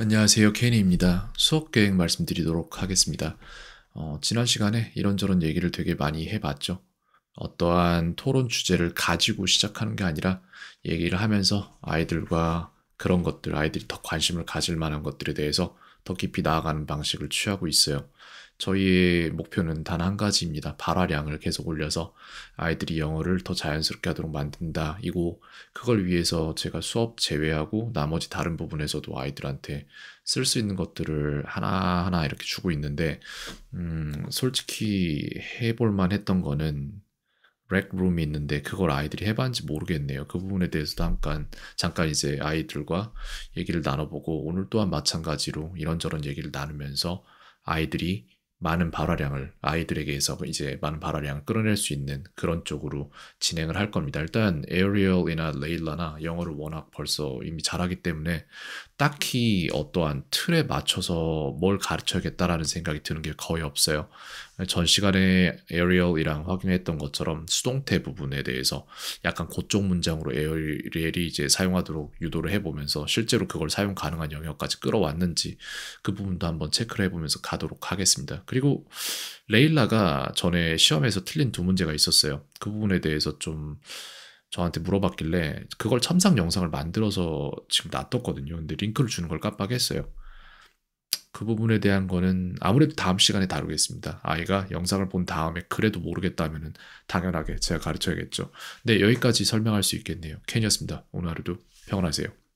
안녕하세요. 케니입니다. 수업 계획 말씀드리도록 하겠습니다. 어, 지난 시간에 이런저런 얘기를 되게 많이 해봤죠. 어떠한 토론 주제를 가지고 시작하는 게 아니라 얘기를 하면서 아이들과 그런 것들 아이들이 더 관심을 가질 만한 것들에 대해서 더 깊이 나아가는 방식을 취하고 있어요. 저희의 목표는 단 한 가지입니다. 발화량을 계속 올려서 아이들이 영어를 더 자연스럽게 하도록 만든다. 이고 그걸 위해서 제가 수업 제외하고 나머지 다른 부분에서도 아이들한테 쓸 수 있는 것들을 하나하나 이렇게 주고 있는데 음, 솔직히 해볼만 했던 거는 렉룸이 있는데 그걸 아이들이 해봤는지 모르겠네요. 그 부분에 대해서도 잠깐 잠깐 이제 아이들과 얘기를 나눠보고 오늘 또한 마찬가지로 이런저런 얘기를 나누면서 아이들이 많은 발화량을 아이들에게서 이제 많은 발화량을 끌어낼 수 있는 그런 쪽으로 진행을 할 겁니다. 일단 에어리얼이나 레일라나 영어를 워낙 벌써 이미 잘하기 때문에 딱히 어떠한 틀에 맞춰서 뭘 가르쳐야겠다라는 생각이 드는 게 거의 없어요. 전 시간에 에어리얼이랑 확인했던 것처럼 수동태 부분에 대해서 약간 고쪽 문장으로 에어리얼이 이제 사용하도록 유도를 해보면서 실제로 그걸 사용 가능한 영역까지 끌어왔는지 그 부분도 한번 체크를 해보면서 가도록 하겠습니다. 그리고 레일라가 전에 시험에서 틀린 두 문제가 있었어요. 그 부분에 대해서 좀 저한테 물어봤길래 그걸 첨상 영상을 만들어서 지금 놔뒀거든요. 근데 링크를 주는 걸 깜빡했어요. 그 부분에 대한 거는 아무래도 다음 시간에 다루겠습니다. 아이가 영상을 본 다음에 그래도 모르겠다면 당연하게 제가 가르쳐야겠죠. 네, 여기까지 설명할 수 있겠네요. 켄이었습니다. 오늘 하루도 평안하세요.